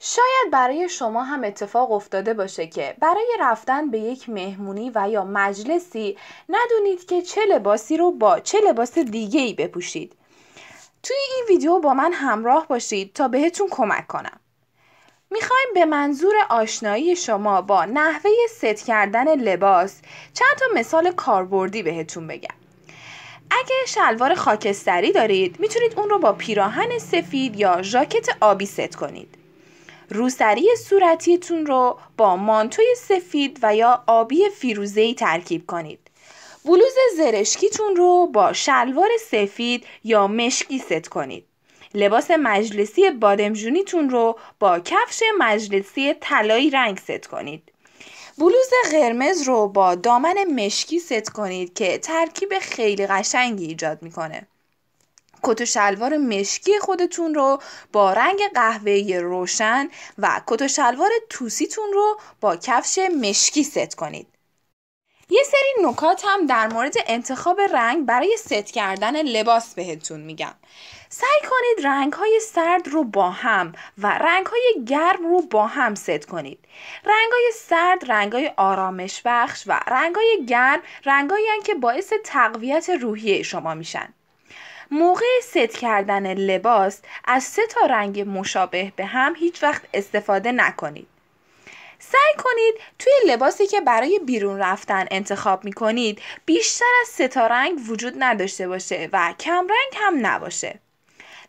شاید برای شما هم اتفاق افتاده باشه که برای رفتن به یک مهمونی و یا مجلسی ندونید که چه لباسی رو با چه لباس دیگه ای بپوشید. توی این ویدیو با من همراه باشید تا بهتون کمک کنم. میخوایم به منظور آشنایی شما با نحوه ست کردن لباس چند تا مثال کاربردی بهتون بگم. اگه شلوار خاکستری دارید میتونید اون رو با پیراهن سفید یا ژاکت آبی ست کنید. روسری صورتیتون رو با مانتوی سفید و یا آبی فیروزه‌ای ترکیب کنید. بلوز زرشکیتون رو با شلوار سفید یا مشکی ست کنید. لباس مجلسی بادمجونیتون رو با کفش مجلسی طلایی رنگ ست کنید. بلوز قرمز رو با دامن مشکی ست کنید که ترکیب خیلی قشنگی ایجاد میکنه. کت شلوار مشکی خودتون رو با رنگ قهوه‌ای روشن و کت و شلوار توسیتون رو با کفش مشکی ست کنید. یه سری نکات هم در مورد انتخاب رنگ برای ست کردن لباس بهتون میگم. سعی کنید رنگ های سرد رو با هم و رنگ های گرم رو با هم ست کنید. رنگ های سرد رنگ های آرامش بخش و رنگ های گرم رنگ که باعث تقویت روحیه شما میشن. موقع ست کردن لباس از سه تا رنگ مشابه به هم هیچ وقت استفاده نکنید. سعی کنید توی لباسی که برای بیرون رفتن انتخاب می کنید بیشتر از سه تا رنگ وجود نداشته باشه و کم رنگ هم نباشه.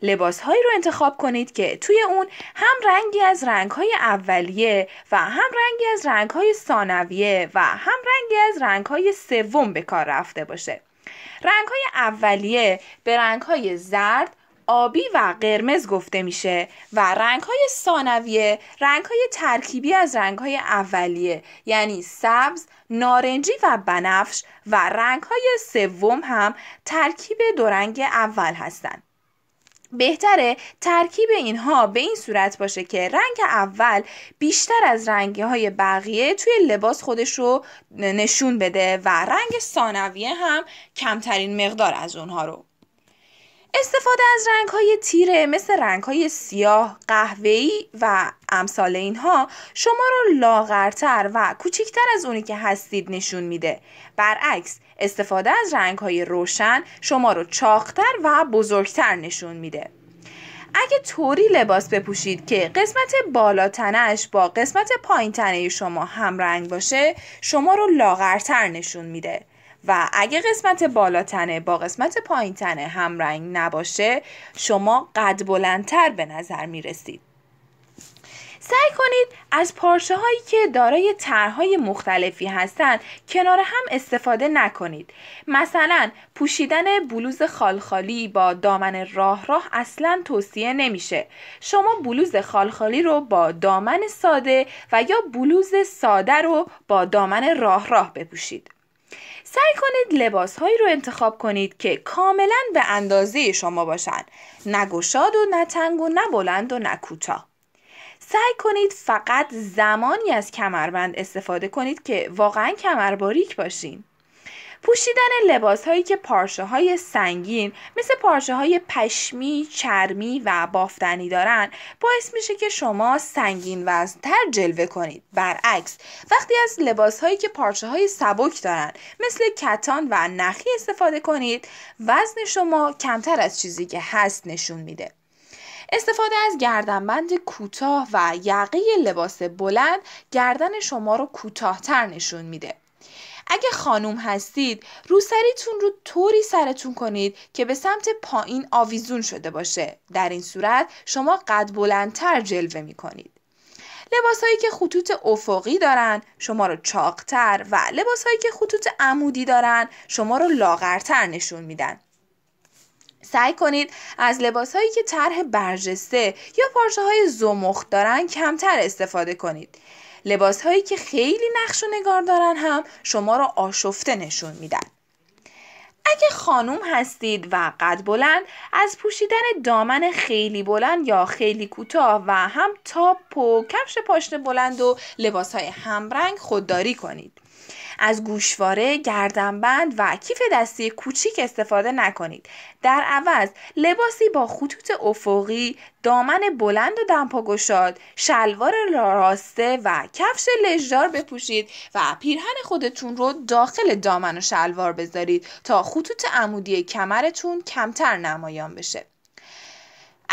لباس هایی رو انتخاب کنید که توی اون هم رنگی از رنگ های اولیه و هم رنگی از رنگ های ثانویه و هم رنگی از رنگ های سوم به کار رفته باشه. رنگ های اولیه به رنگ های زرد، آبی و قرمز گفته میشه و رنگ های ثانویه رنگ های ترکیبی از رنگ های اولیه یعنی سبز، نارنجی و بنفش و رنگ های سوم هم ترکیب دو رنگ اول هستند. بهتره ترکیب اینها به این صورت باشه که رنگ اول بیشتر از رنگی های بقیه توی لباس خودش رو نشون بده و رنگ ثانویه هم کمترین مقدار از اونها رو استفاده از رنگ های تیره مثل رنگ های سیاه، قهوه‌ای و امثال اینها شما رو لاغرتر و کوچکتر از اونی که هستید نشون میده. برعکس استفاده از رنگ های روشن شما رو چاقتر و بزرگتر نشون میده. اگه طوری لباس بپوشید که قسمت بالا تنش با قسمت پایین تنه شما رنگ باشه شما رو لاغرتر نشون میده و اگه قسمت بالاتنه با قسمت پایین تنه همرنگ نباشه شما قد بلندتر به نظر رسید سعی کنید از پارچه هایی که دارای طرحهای مختلفی هستند کنار هم استفاده نکنید مثلا پوشیدن بلوز خالخالی با دامن راه راه اصلا توصیه نمیشه شما بلوز خالخالی رو با دامن ساده و یا بلوز ساده رو با دامن راه راه بپوشید سعی کنید لباس هایی رو انتخاب کنید که کاملا به اندازه شما باشن نه گشاد و نه تنگ و نه بلند و نه کوتاه سعی کنید فقط زمانی از کمربند استفاده کنید که واقعا کمر باریک باشین پوشیدن لباس هایی که پارشه های سنگین مثل پارشه های پشمی، چرمی و بافتنی دارن باعث میشه که شما سنگین وزنتر جلوه کنید برعکس وقتی از لباس هایی که پارشه های سبک دارن مثل کتان و نخی استفاده کنید وزن شما کمتر از چیزی که هست نشون میده استفاده از گردنبند کوتاه و یقه لباس بلند گردن شما رو کوتاهتر نشون میده اگه خانوم هستید روسریتون رو طوری سرتون کنید که به سمت پایین آویزون شده باشه در این صورت شما قد بلندتر جلوه می کنید لباسهایی که خطوط افقی دارن شما رو چاقتر و هایی که خطوط عمودی دارن شما رو لاغرتر نشون میدن سعی کنید از لباس هایی که طرح برجسته یا پارچه های زمخت دارن کمتر استفاده کنید لباس هایی که خیلی نقش و نگار دارن هم شما را آشفته نشون میدن اگه خانوم هستید و قد بلند از پوشیدن دامن خیلی بلند یا خیلی کوتاه و هم تاپ و کفش پاشنه بلند و لباس های همرنگ خودداری کنید از گوشواره، گردنبند و کیف دستی کوچیک استفاده نکنید. در عوض لباسی با خطوط افقی، دامن بلند و دمپاگشاد، شلوار راسته و کفش لژدار بپوشید و پیرهن خودتون رو داخل دامن و شلوار بذارید تا خطوط عمودی کمرتون کمتر نمایان بشه.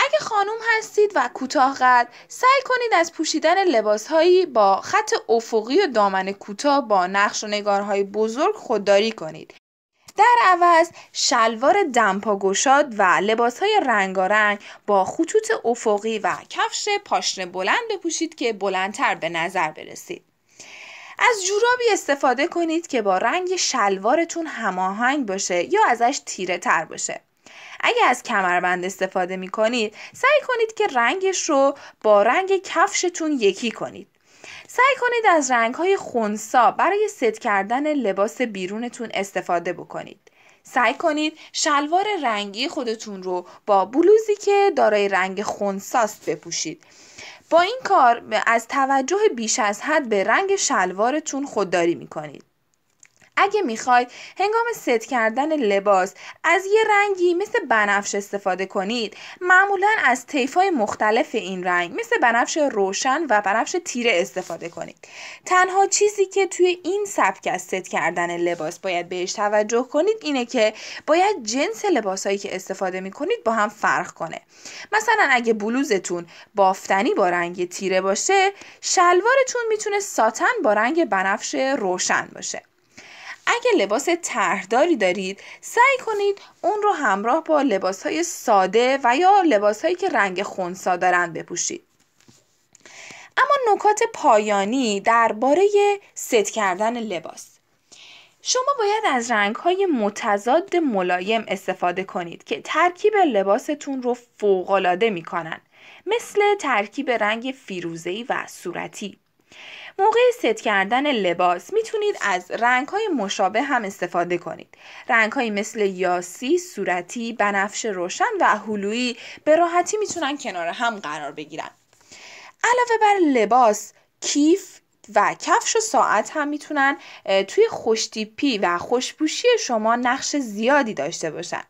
اگه خانوم هستید و کوتاه قد سعی کنید از پوشیدن هایی با خط افقی و دامن کوتاه با نقش و نگارهای بزرگ خودداری کنید در عوض شلوار دمپا گشاد و لباس های رنگارنگ با خطوط افقی و کفش پاشنه بلند بپوشید که بلندتر به نظر برسید. از جورابی استفاده کنید که با رنگ شلوارتون هماهنگ باشه یا ازش تیره تر باشه. اگه از کمربند استفاده می کنید سعی کنید که رنگش رو با رنگ کفشتون یکی کنید سعی کنید از رنگ های خونسا برای ست کردن لباس بیرونتون استفاده بکنید سعی کنید شلوار رنگی خودتون رو با بلوزی که دارای رنگ خونساست بپوشید با این کار از توجه بیش از حد به رنگ شلوارتون خودداری می کنید اگه میخواید هنگام ست کردن لباس از یه رنگی مثل بنفش استفاده کنید معمولا از تیفای مختلف این رنگ مثل بنفش روشن و بنفش تیره استفاده کنید تنها چیزی که توی این سبک از ست کردن لباس باید بهش توجه کنید اینه که باید جنس لباسایی که استفاده میکنید با هم فرق کنه مثلا اگه بلوزتون بافتنی با رنگ تیره باشه شلوارتون میتونه ساتن با رنگ بنفش روشن باشه اگه لباس طرحداری دارید سعی کنید اون رو همراه با لباس های ساده و یا لباس هایی که رنگ خونسا دارند بپوشید اما نکات پایانی درباره ست کردن لباس شما باید از رنگ های متضاد ملایم استفاده کنید که ترکیب لباستون رو فوقالعاده می کنن. مثل ترکیب رنگ فیروزهی و صورتی موقع ست کردن لباس میتونید از رنگ های مشابه هم استفاده کنید. رنگ های مثل یاسی، صورتی، بنفش روشن و هلویی به راحتی میتونن کنار هم قرار بگیرن. علاوه بر لباس، کیف، و کفش و ساعت هم میتونن توی خوشتیپی و خوشپوشی شما نقش زیادی داشته باشن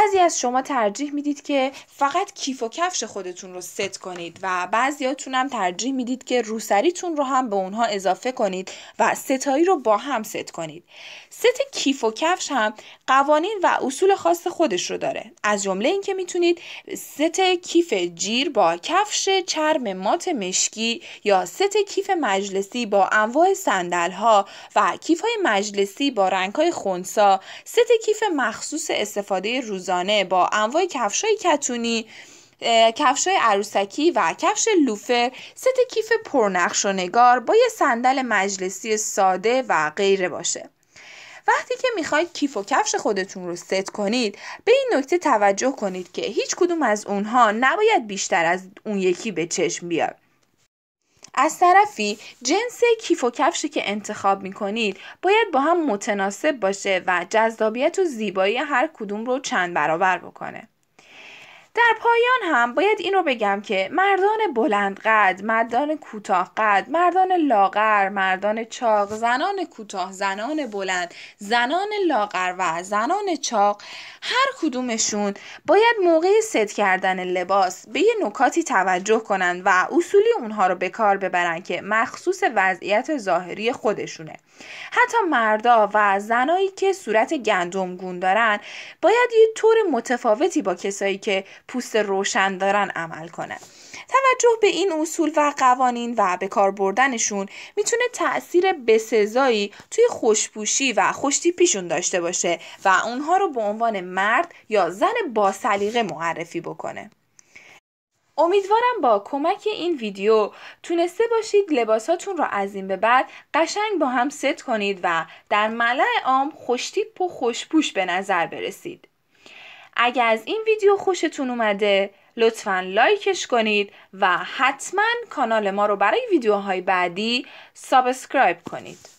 بعضی از شما ترجیح میدید که فقط کیف و کفش خودتون رو ست کنید و بعضیاتون هم ترجیح میدید که روسریتون رو هم به اونها اضافه کنید و ستایی رو با هم ست کنید ست کیف و کفش هم قوانین و اصول خاص خودش رو داره از جمله اینکه میتونید ست کیف جیر با کفش چرم مات مشکی یا ست کیف مجلسی با انواع سندل ها و کیف های مجلسی با رنگ های خونسا ست کیف مخصوص استفاده روز با انواع کفشای کتونی کفش عروسکی و کفش لوفر ست کیف پرنقش و نگار با یه صندل مجلسی ساده و غیره باشه وقتی که میخواید کیف و کفش خودتون رو ست کنید به این نکته توجه کنید که هیچ کدوم از اونها نباید بیشتر از اون یکی به چشم بیاد از طرفی جنس کیف و کفشی که انتخاب می کنید باید با هم متناسب باشه و جذابیت و زیبایی هر کدوم رو چند برابر بکنه. در پایان هم باید این رو بگم که مردان بلند قد، مردان کوتاه قد، مردان لاغر، مردان چاق، زنان کوتاه، زنان بلند، زنان لاغر و زنان چاق هر کدومشون باید موقع ست کردن لباس به یه نکاتی توجه کنند و اصولی اونها رو به کار ببرن که مخصوص وضعیت ظاهری خودشونه. حتی مردا و زنایی که صورت گندمگون دارن باید یه طور متفاوتی با کسایی که پوست روشن دارن عمل کنه توجه به این اصول و قوانین و به کار بردنشون میتونه تاثیر بسزایی توی خوشپوشی و خوشتیپیشون داشته باشه و اونها رو به عنوان مرد یا زن با سلیقه معرفی بکنه امیدوارم با کمک این ویدیو تونسته باشید لباساتون را از این به بعد قشنگ با هم ست کنید و در ملع عام خوشتیپ و خوشپوش به نظر برسید. اگر از این ویدیو خوشتون اومده لطفا لایکش کنید و حتما کانال ما رو برای ویدیوهای بعدی سابسکرایب کنید